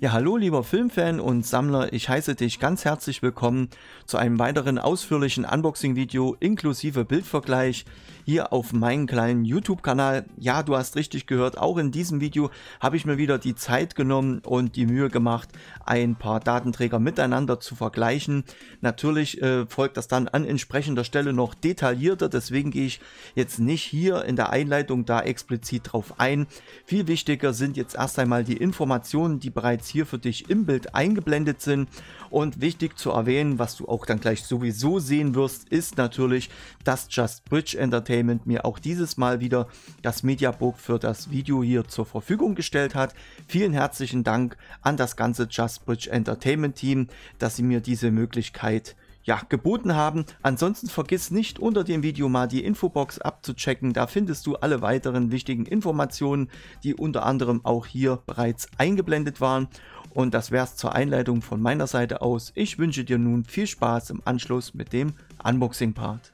Ja, hallo lieber Filmfan und Sammler, ich heiße dich ganz herzlich willkommen zu einem weiteren ausführlichen Unboxing-Video inklusive Bildvergleich hier auf meinen kleinen YouTube-Kanal. Ja, du hast richtig gehört, auch in diesem Video habe ich mir wieder die Zeit genommen und die Mühe gemacht, ein paar Datenträger miteinander zu vergleichen. Natürlich äh, folgt das dann an entsprechender Stelle noch detaillierter, deswegen gehe ich jetzt nicht hier in der Einleitung da explizit drauf ein. Viel wichtiger sind jetzt erst einmal die Informationen, die bereits hier für dich im Bild eingeblendet sind und wichtig zu erwähnen, was du auch dann gleich sowieso sehen wirst, ist natürlich, dass Just Bridge Entertainment Entertainment mir auch dieses Mal wieder das Mediabook für das Video hier zur Verfügung gestellt hat. Vielen herzlichen Dank an das ganze Just Bridge Entertainment Team, dass sie mir diese Möglichkeit ja, geboten haben. Ansonsten vergiss nicht unter dem Video mal die Infobox abzuchecken. Da findest du alle weiteren wichtigen Informationen, die unter anderem auch hier bereits eingeblendet waren. Und das wäre es zur Einleitung von meiner Seite aus. Ich wünsche dir nun viel Spaß im Anschluss mit dem Unboxing-Part.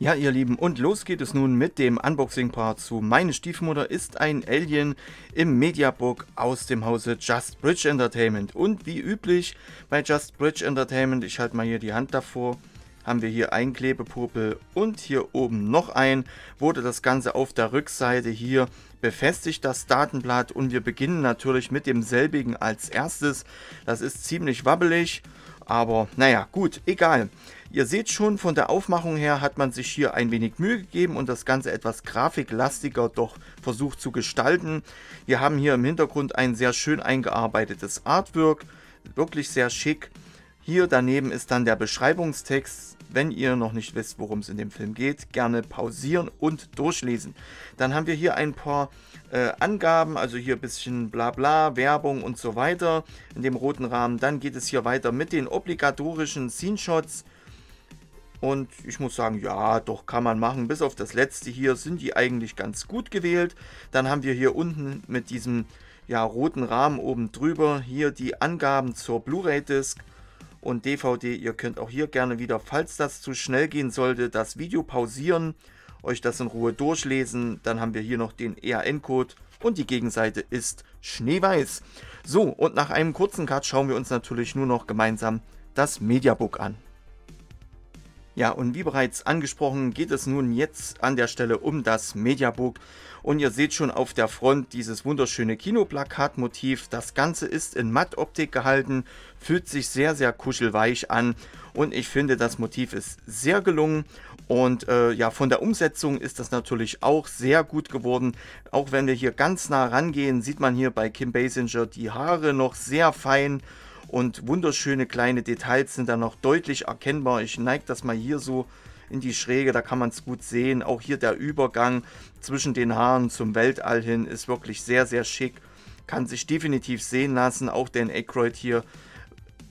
Ja, ihr Lieben, und los geht es nun mit dem Unboxing-Part zu Meine Stiefmutter ist ein Alien im Mediabook aus dem Hause Just Bridge Entertainment. Und wie üblich bei Just Bridge Entertainment, ich halte mal hier die Hand davor, haben wir hier einen Klebepurpel und hier oben noch ein, wurde das Ganze auf der Rückseite hier befestigt, das Datenblatt. Und wir beginnen natürlich mit demselbigen als erstes. Das ist ziemlich wabbelig, aber naja, gut, egal. Ihr seht schon, von der Aufmachung her hat man sich hier ein wenig Mühe gegeben und das Ganze etwas grafiklastiger doch versucht zu gestalten. Wir haben hier im Hintergrund ein sehr schön eingearbeitetes Artwork, wirklich sehr schick. Hier daneben ist dann der Beschreibungstext. Wenn ihr noch nicht wisst, worum es in dem Film geht, gerne pausieren und durchlesen. Dann haben wir hier ein paar äh, Angaben, also hier ein bisschen Blabla, Werbung und so weiter in dem roten Rahmen. Dann geht es hier weiter mit den obligatorischen Scene-Shots, und ich muss sagen, ja, doch kann man machen. Bis auf das letzte hier sind die eigentlich ganz gut gewählt. Dann haben wir hier unten mit diesem ja, roten Rahmen oben drüber hier die Angaben zur Blu-ray-Disc und DVD. Ihr könnt auch hier gerne wieder, falls das zu schnell gehen sollte, das Video pausieren, euch das in Ruhe durchlesen. Dann haben wir hier noch den ERN-Code und die Gegenseite ist schneeweiß. So, und nach einem kurzen Cut schauen wir uns natürlich nur noch gemeinsam das Mediabook an. Ja, und wie bereits angesprochen, geht es nun jetzt an der Stelle um das Mediabook. Und ihr seht schon auf der Front dieses wunderschöne Kinoplakatmotiv. Das Ganze ist in Mattoptik gehalten, fühlt sich sehr, sehr kuschelweich an. Und ich finde, das Motiv ist sehr gelungen. Und äh, ja, von der Umsetzung ist das natürlich auch sehr gut geworden. Auch wenn wir hier ganz nah rangehen, sieht man hier bei Kim Basinger die Haare noch sehr fein und wunderschöne kleine Details sind dann noch deutlich erkennbar. Ich neige das mal hier so in die Schräge, da kann man es gut sehen. Auch hier der Übergang zwischen den Haaren zum Weltall hin ist wirklich sehr, sehr schick. Kann sich definitiv sehen lassen. Auch den Aykroyd hier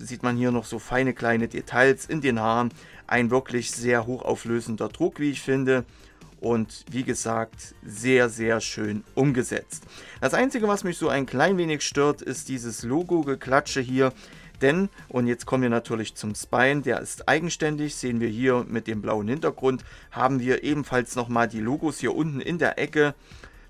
sieht man hier noch so feine kleine Details in den Haaren. Ein wirklich sehr hochauflösender Druck, wie ich finde und wie gesagt sehr, sehr schön umgesetzt. Das Einzige, was mich so ein klein wenig stört, ist dieses Logo-Geklatsche hier. Denn, und jetzt kommen wir natürlich zum Spine, der ist eigenständig, sehen wir hier mit dem blauen Hintergrund, haben wir ebenfalls nochmal die Logos hier unten in der Ecke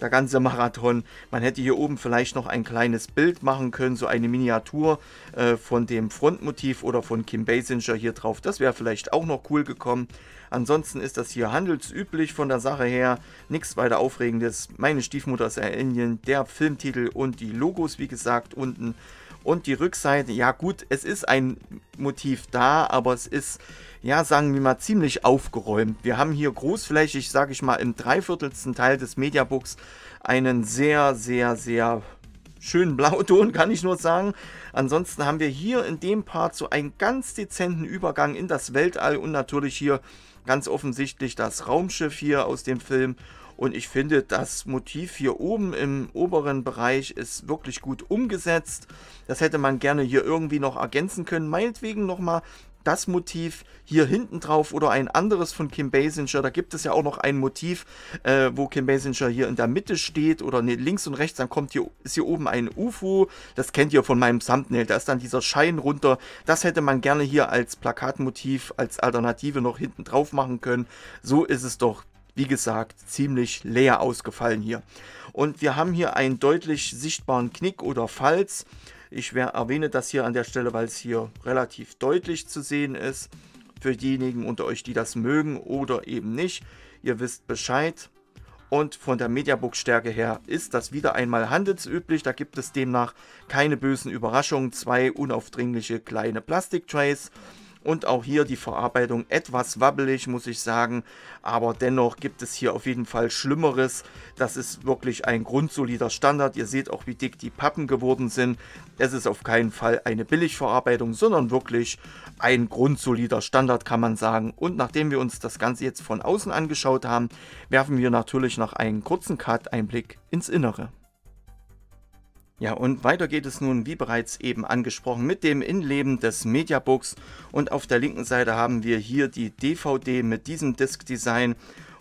der ganze Marathon. Man hätte hier oben vielleicht noch ein kleines Bild machen können, so eine Miniatur äh, von dem Frontmotiv oder von Kim Basinger hier drauf. Das wäre vielleicht auch noch cool gekommen. Ansonsten ist das hier handelsüblich von der Sache her. Nichts weiter Aufregendes. Meine Stiefmutter ist ein Alien, der Filmtitel und die Logos, wie gesagt, unten. Und die Rückseite, ja gut, es ist ein Motiv da, aber es ist, ja sagen wir mal, ziemlich aufgeräumt. Wir haben hier großflächig, sage ich mal, im dreiviertelsten Teil des Mediabooks einen sehr, sehr, sehr schönen Blauton, kann ich nur sagen. Ansonsten haben wir hier in dem Part so einen ganz dezenten Übergang in das Weltall und natürlich hier ganz offensichtlich das Raumschiff hier aus dem Film und ich finde, das Motiv hier oben im oberen Bereich ist wirklich gut umgesetzt. Das hätte man gerne hier irgendwie noch ergänzen können. Meinetwegen nochmal das Motiv hier hinten drauf oder ein anderes von Kim Basinger. Da gibt es ja auch noch ein Motiv, äh, wo Kim Basinger hier in der Mitte steht oder nee, links und rechts. Dann kommt hier, ist hier oben ein UFO. Das kennt ihr von meinem Thumbnail. Da ist dann dieser Schein runter. Das hätte man gerne hier als Plakatmotiv, als Alternative noch hinten drauf machen können. So ist es doch wie gesagt, ziemlich leer ausgefallen hier. Und wir haben hier einen deutlich sichtbaren Knick oder Falz. Ich erwähne das hier an der Stelle, weil es hier relativ deutlich zu sehen ist. Für diejenigen unter euch, die das mögen oder eben nicht. Ihr wisst Bescheid. Und von der Mediabook-Stärke her ist das wieder einmal handelsüblich. Da gibt es demnach keine bösen Überraschungen. Zwei unaufdringliche kleine Plastiktrays. trays und auch hier die Verarbeitung etwas wabbelig, muss ich sagen. Aber dennoch gibt es hier auf jeden Fall Schlimmeres. Das ist wirklich ein grundsolider Standard. Ihr seht auch, wie dick die Pappen geworden sind. Es ist auf keinen Fall eine Billigverarbeitung, sondern wirklich ein grundsolider Standard, kann man sagen. Und nachdem wir uns das Ganze jetzt von außen angeschaut haben, werfen wir natürlich nach einem kurzen Cut einen Blick ins Innere. Ja, und weiter geht es nun, wie bereits eben angesprochen, mit dem Innenleben des Mediabooks. Und auf der linken Seite haben wir hier die DVD mit diesem Disk-Design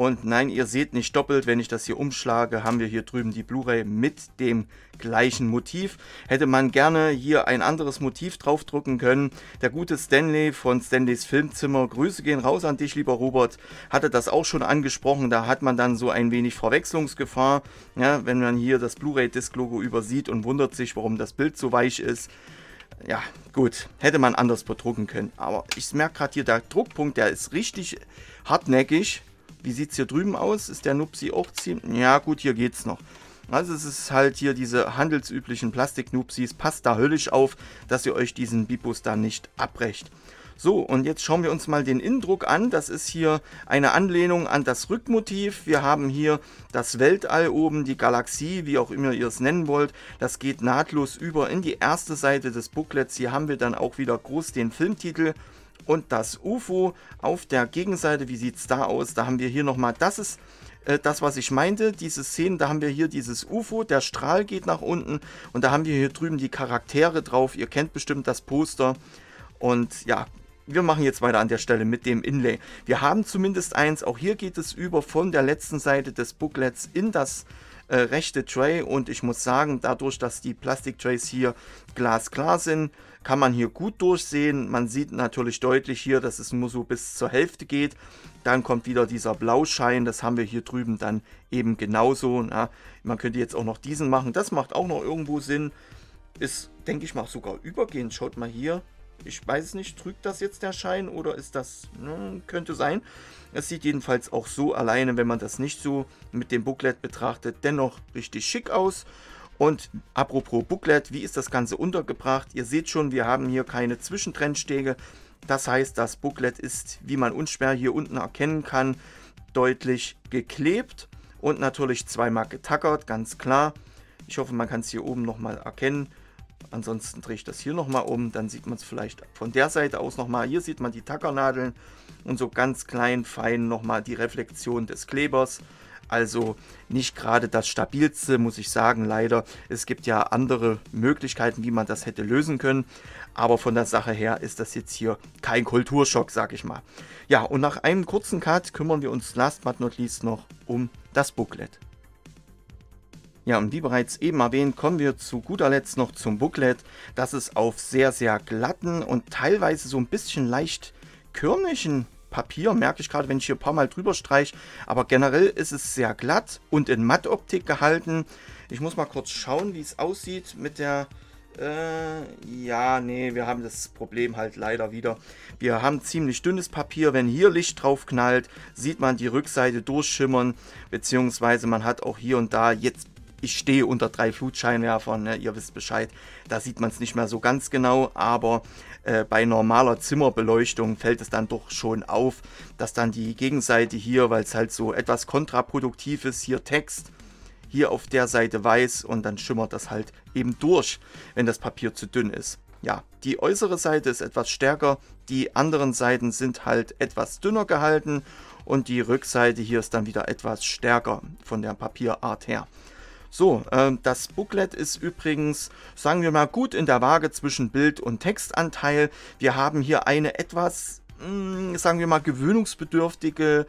und nein, ihr seht nicht doppelt, wenn ich das hier umschlage, haben wir hier drüben die Blu-ray mit dem gleichen Motiv. Hätte man gerne hier ein anderes Motiv draufdrucken können. Der gute Stanley von Stanleys Filmzimmer, Grüße gehen raus an dich, lieber Robert, hatte das auch schon angesprochen. Da hat man dann so ein wenig Verwechslungsgefahr, ja, wenn man hier das Blu-ray-Disc-Logo übersieht und wundert sich, warum das Bild so weich ist ja, gut, hätte man anders bedrucken können. Aber ich merke gerade hier, der Druckpunkt, der ist richtig hartnäckig wie sieht es hier drüben aus? Ist der Nupsi auch ziemlich... Ja gut, hier geht's noch. Also es ist halt hier diese handelsüblichen Plastik-Nupsis. Passt da höllisch auf, dass ihr euch diesen Bipus da nicht abbrecht. So, und jetzt schauen wir uns mal den Innendruck an. Das ist hier eine Anlehnung an das Rückmotiv. Wir haben hier das Weltall oben, die Galaxie, wie auch immer ihr es nennen wollt. Das geht nahtlos über in die erste Seite des Booklets. Hier haben wir dann auch wieder groß den Filmtitel und das UFO. Auf der Gegenseite, wie sieht es da aus? Da haben wir hier nochmal, das ist äh, das, was ich meinte, diese Szenen, da haben wir hier dieses UFO, der Strahl geht nach unten und da haben wir hier drüben die Charaktere drauf. Ihr kennt bestimmt das Poster und ja, wir machen jetzt weiter an der Stelle mit dem Inlay. Wir haben zumindest eins, auch hier geht es über von der letzten Seite des Booklets in das äh, rechte Tray und ich muss sagen, dadurch, dass die Plastiktrays hier glasklar sind, kann man hier gut durchsehen. Man sieht natürlich deutlich hier, dass es nur so bis zur Hälfte geht. Dann kommt wieder dieser Blauschein, das haben wir hier drüben dann eben genauso. Na, man könnte jetzt auch noch diesen machen, das macht auch noch irgendwo Sinn. Ist, denke ich mal, sogar übergehend. Schaut mal hier, ich weiß nicht, trügt das jetzt der Schein oder ist das, hm, könnte sein. Es sieht jedenfalls auch so alleine, wenn man das nicht so mit dem Booklet betrachtet, dennoch richtig schick aus. Und apropos Booklet, wie ist das Ganze untergebracht? Ihr seht schon, wir haben hier keine Zwischentrennstege. Das heißt, das Booklet ist, wie man unschwer hier unten erkennen kann, deutlich geklebt und natürlich zweimal getackert, ganz klar. Ich hoffe, man kann es hier oben nochmal erkennen. Ansonsten drehe ich das hier nochmal um, dann sieht man es vielleicht von der Seite aus nochmal. Hier sieht man die Tackernadeln und so ganz klein, fein nochmal die Reflexion des Klebers. Also nicht gerade das stabilste, muss ich sagen, leider. Es gibt ja andere Möglichkeiten, wie man das hätte lösen können. Aber von der Sache her ist das jetzt hier kein Kulturschock, sag ich mal. Ja, und nach einem kurzen Cut kümmern wir uns last but not least noch um das Booklet. Ja, und wie bereits eben erwähnt, kommen wir zu guter Letzt noch zum Booklet, das ist auf sehr, sehr glatten und teilweise so ein bisschen leicht körnischen Papier, merke ich gerade, wenn ich hier ein paar Mal drüber streiche. Aber generell ist es sehr glatt und in Mattoptik gehalten. Ich muss mal kurz schauen, wie es aussieht mit der... Äh, ja, nee, wir haben das Problem halt leider wieder. Wir haben ziemlich dünnes Papier. Wenn hier Licht drauf knallt, sieht man die Rückseite durchschimmern. Beziehungsweise man hat auch hier und da jetzt ich stehe unter drei Flutscheinwerfern, ne? ihr wisst Bescheid, da sieht man es nicht mehr so ganz genau, aber äh, bei normaler Zimmerbeleuchtung fällt es dann doch schon auf, dass dann die Gegenseite hier, weil es halt so etwas kontraproduktiv ist, hier Text, hier auf der Seite weiß und dann schimmert das halt eben durch, wenn das Papier zu dünn ist. Ja, die äußere Seite ist etwas stärker, die anderen Seiten sind halt etwas dünner gehalten und die Rückseite hier ist dann wieder etwas stärker von der Papierart her. So, äh, das Booklet ist übrigens, sagen wir mal, gut in der Waage zwischen Bild- und Textanteil. Wir haben hier eine etwas, mh, hm, sagen wir mal, gewöhnungsbedürftige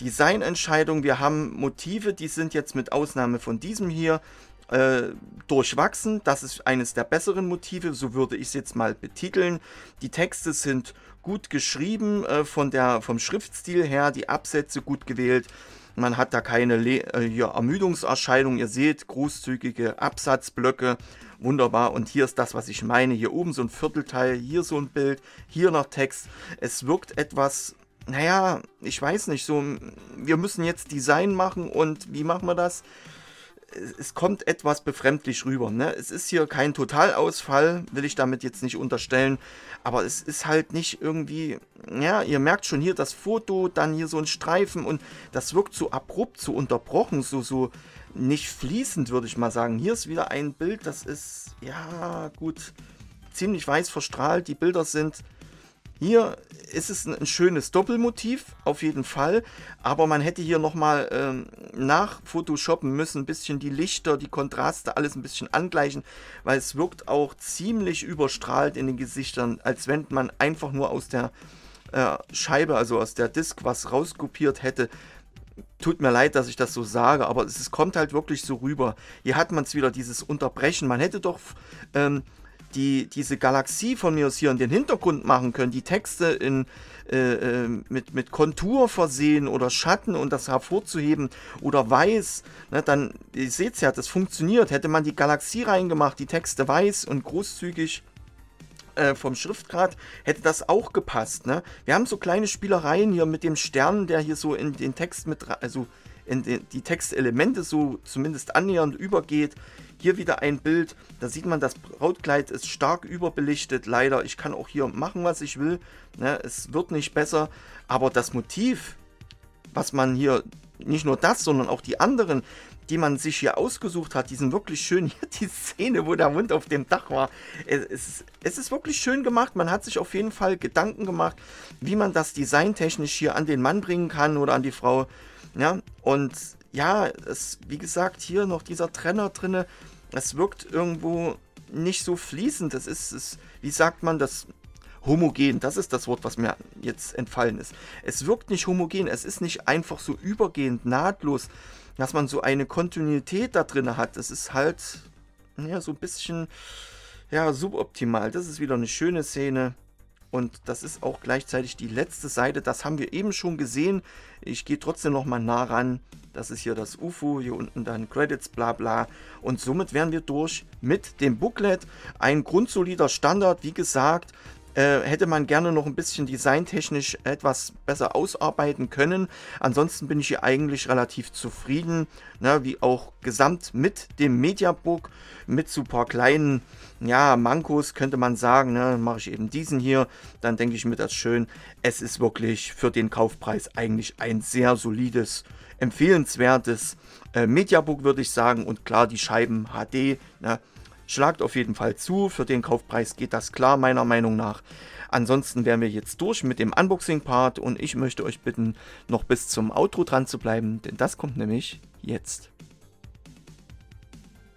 Designentscheidung. Wir haben Motive, die sind jetzt mit Ausnahme von diesem hier äh, durchwachsen. Das ist eines der besseren Motive, so würde ich es jetzt mal betiteln. Die Texte sind gut geschrieben, äh, von der, vom Schriftstil her, die Absätze gut gewählt. Man hat da keine Le äh, ja, Ermüdungserscheinung. Ihr seht großzügige Absatzblöcke. Wunderbar. Und hier ist das, was ich meine. Hier oben so ein Viertelteil, hier so ein Bild, hier noch Text. Es wirkt etwas naja, ich weiß nicht, so, wir müssen jetzt Design machen und wie machen wir das? es kommt etwas befremdlich rüber. Ne? Es ist hier kein Totalausfall, will ich damit jetzt nicht unterstellen. Aber es ist halt nicht irgendwie, ja, ihr merkt schon hier das Foto, dann hier so ein Streifen und das wirkt so abrupt, so unterbrochen, so, so nicht fließend, würde ich mal sagen. Hier ist wieder ein Bild, das ist, ja, gut, ziemlich weiß verstrahlt. Die Bilder sind hier ist es ein schönes Doppelmotiv, auf jeden Fall. Aber man hätte hier nochmal ähm, nach Photoshoppen müssen, ein bisschen die Lichter, die Kontraste, alles ein bisschen angleichen, weil es wirkt auch ziemlich überstrahlt in den Gesichtern, als wenn man einfach nur aus der äh, Scheibe, also aus der Disk, was rauskopiert hätte. Tut mir leid, dass ich das so sage, aber es, es kommt halt wirklich so rüber. Hier hat man es wieder, dieses Unterbrechen. Man hätte doch ähm, die diese Galaxie von mir aus hier in den Hintergrund machen können, die Texte in, äh, äh mit, mit Kontur versehen oder Schatten und das hervorzuheben oder weiß, ne, dann, ihr seht es ja, das funktioniert. Hätte man die Galaxie reingemacht, die Texte weiß und großzügig äh, vom Schriftgrad, hätte das auch gepasst. Ne? Wir haben so kleine Spielereien hier mit dem Stern, der hier so in den Text mit, also in die Textelemente so zumindest annähernd übergeht. Hier wieder ein Bild, da sieht man, das Brautkleid ist stark überbelichtet, leider. Ich kann auch hier machen, was ich will. Ne? Es wird nicht besser, aber das Motiv, was man hier, nicht nur das, sondern auch die anderen, die man sich hier ausgesucht hat, die sind wirklich schön. Hier die Szene, wo der Hund auf dem Dach war. Es ist, es ist wirklich schön gemacht. Man hat sich auf jeden Fall Gedanken gemacht, wie man das designtechnisch hier an den Mann bringen kann oder an die Frau. Ja, und ja, es, wie gesagt, hier noch dieser Trenner drinne es wirkt irgendwo nicht so fließend. Das ist, ist, wie sagt man das? Homogen, das ist das Wort, was mir jetzt entfallen ist. Es wirkt nicht homogen, es ist nicht einfach so übergehend, nahtlos, dass man so eine Kontinuität da drin hat. Es ist halt ja, so ein bisschen ja, suboptimal. Das ist wieder eine schöne Szene. Und das ist auch gleichzeitig die letzte Seite. Das haben wir eben schon gesehen. Ich gehe trotzdem noch mal nah ran. Das ist hier das UFO, hier unten dann Credits, bla bla. Und somit wären wir durch mit dem Booklet. Ein grundsolider Standard, wie gesagt. Äh, hätte man gerne noch ein bisschen designtechnisch etwas besser ausarbeiten können. Ansonsten bin ich hier eigentlich relativ zufrieden, ne, wie auch gesamt mit dem Mediabook, mit so ein paar kleinen ja, Mankos könnte man sagen, ne, mache ich eben diesen hier, dann denke ich mir das schön. Es ist wirklich für den Kaufpreis eigentlich ein sehr solides, empfehlenswertes äh, Mediabook, würde ich sagen. Und klar, die Scheiben HD, ne, Schlagt auf jeden Fall zu, für den Kaufpreis geht das klar meiner Meinung nach. Ansonsten wären wir jetzt durch mit dem Unboxing-Part und ich möchte euch bitten, noch bis zum Outro dran zu bleiben, denn das kommt nämlich jetzt.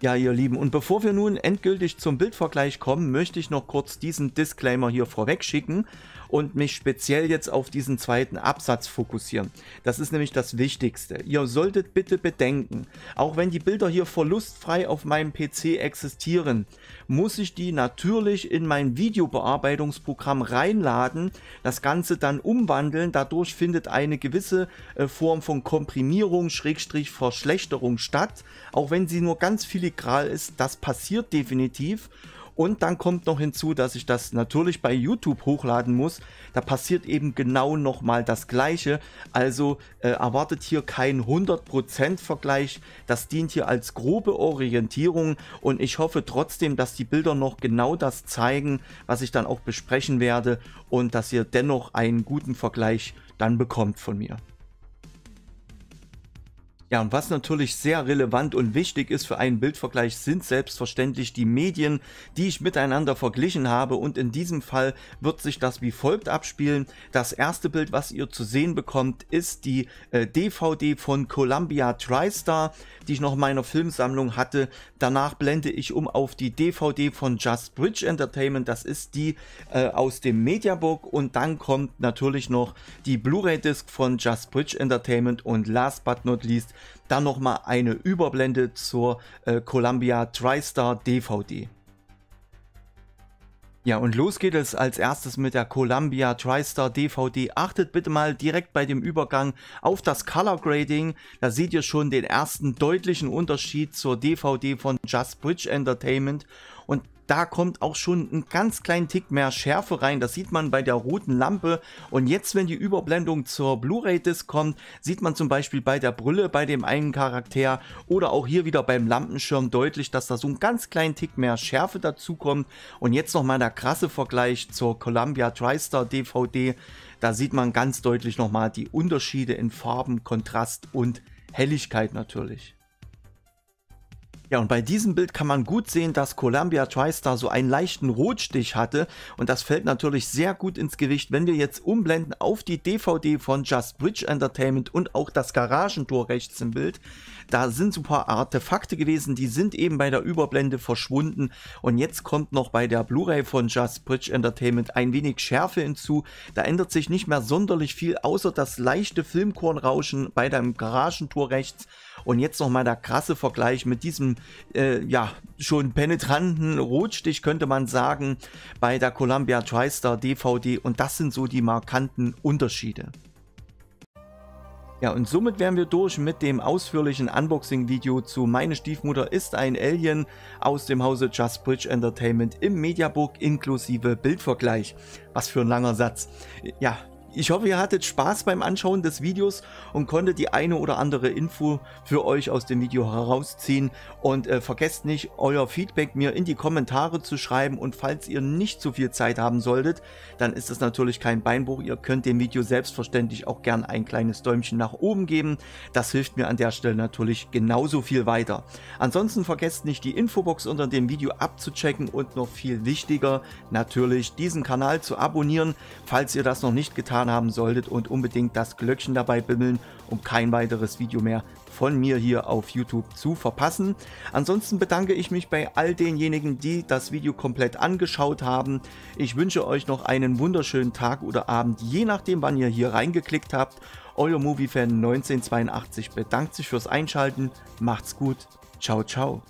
Ja, ihr Lieben, und bevor wir nun endgültig zum Bildvergleich kommen, möchte ich noch kurz diesen Disclaimer hier vorweg schicken und mich speziell jetzt auf diesen zweiten Absatz fokussieren. Das ist nämlich das Wichtigste. Ihr solltet bitte bedenken, auch wenn die Bilder hier verlustfrei auf meinem PC existieren, muss ich die natürlich in mein Videobearbeitungsprogramm reinladen, das Ganze dann umwandeln. Dadurch findet eine gewisse äh, Form von Komprimierung, Schrägstrich Verschlechterung statt. Auch wenn sie nur ganz filigral ist, das passiert definitiv. Und dann kommt noch hinzu, dass ich das natürlich bei YouTube hochladen muss. Da passiert eben genau nochmal das Gleiche. Also äh, erwartet hier kein 100% Vergleich. Das dient hier als grobe Orientierung und ich hoffe trotzdem, dass die Bilder noch genau das zeigen, was ich dann auch besprechen werde und dass ihr dennoch einen guten Vergleich dann bekommt von mir. Ja, und was natürlich sehr relevant und wichtig ist für einen Bildvergleich, sind selbstverständlich die Medien, die ich miteinander verglichen habe. Und in diesem Fall wird sich das wie folgt abspielen. Das erste Bild, was ihr zu sehen bekommt, ist die äh, DVD von Columbia TriStar, die ich noch in meiner Filmsammlung hatte. Danach blende ich um auf die DVD von Just Bridge Entertainment. Das ist die äh, aus dem Mediabook. Und dann kommt natürlich noch die Blu-ray-Disc von Just Bridge Entertainment. Und last but not least dann nochmal eine Überblende zur äh, Columbia TriStar DVD. Ja, und los geht es als erstes mit der Columbia TriStar DVD. Achtet bitte mal direkt bei dem Übergang auf das Color Grading. Da seht ihr schon den ersten deutlichen Unterschied zur DVD von Just Bridge Entertainment da kommt auch schon ein ganz kleinen Tick mehr Schärfe rein. Das sieht man bei der roten Lampe. Und jetzt, wenn die Überblendung zur Blu-ray-Disc kommt, sieht man zum Beispiel bei der Brille bei dem einen Charakter oder auch hier wieder beim Lampenschirm deutlich, dass da so ein ganz kleinen Tick mehr Schärfe dazu kommt. Und jetzt nochmal der krasse Vergleich zur Columbia TriStar DVD. Da sieht man ganz deutlich nochmal die Unterschiede in Farben, Kontrast und Helligkeit natürlich. Ja, und bei diesem Bild kann man gut sehen, dass Columbia TriStar so einen leichten Rotstich hatte und das fällt natürlich sehr gut ins Gewicht, wenn wir jetzt umblenden auf die DVD von Just Bridge Entertainment und auch das Garagentor rechts im Bild. Da sind so ein paar Artefakte gewesen, die sind eben bei der Überblende verschwunden und jetzt kommt noch bei der Blu-ray von Just Bridge Entertainment ein wenig Schärfe hinzu. Da ändert sich nicht mehr sonderlich viel, außer das leichte Filmkornrauschen bei dem Garagentor rechts und jetzt nochmal der krasse Vergleich mit diesem, äh, ja, schon penetranten Rotstich, könnte man sagen, bei der Columbia TriStar DVD. Und das sind so die markanten Unterschiede. Ja, und somit wären wir durch mit dem ausführlichen Unboxing-Video zu Meine Stiefmutter ist ein Alien aus dem Hause Just Bridge Entertainment im Mediabook inklusive Bildvergleich. Was für ein langer Satz. Ja, ich hoffe, ihr hattet Spaß beim Anschauen des Videos und konntet die eine oder andere Info für euch aus dem Video herausziehen. Und äh, vergesst nicht, euer Feedback mir in die Kommentare zu schreiben. Und falls ihr nicht so viel Zeit haben solltet, dann ist das natürlich kein Beinbruch. Ihr könnt dem Video selbstverständlich auch gern ein kleines Däumchen nach oben geben. Das hilft mir an der Stelle natürlich genauso viel weiter. Ansonsten vergesst nicht, die Infobox unter dem Video abzuchecken und noch viel wichtiger natürlich diesen Kanal zu abonnieren, falls ihr das noch nicht getan habt getan haben solltet und unbedingt das Glöckchen dabei bimmeln, um kein weiteres Video mehr von mir hier auf YouTube zu verpassen. Ansonsten bedanke ich mich bei all denjenigen, die das Video komplett angeschaut haben. Ich wünsche euch noch einen wunderschönen Tag oder Abend, je nachdem wann ihr hier reingeklickt habt. Euer Moviefan 1982 bedankt sich fürs Einschalten. Macht's gut. Ciao, ciao.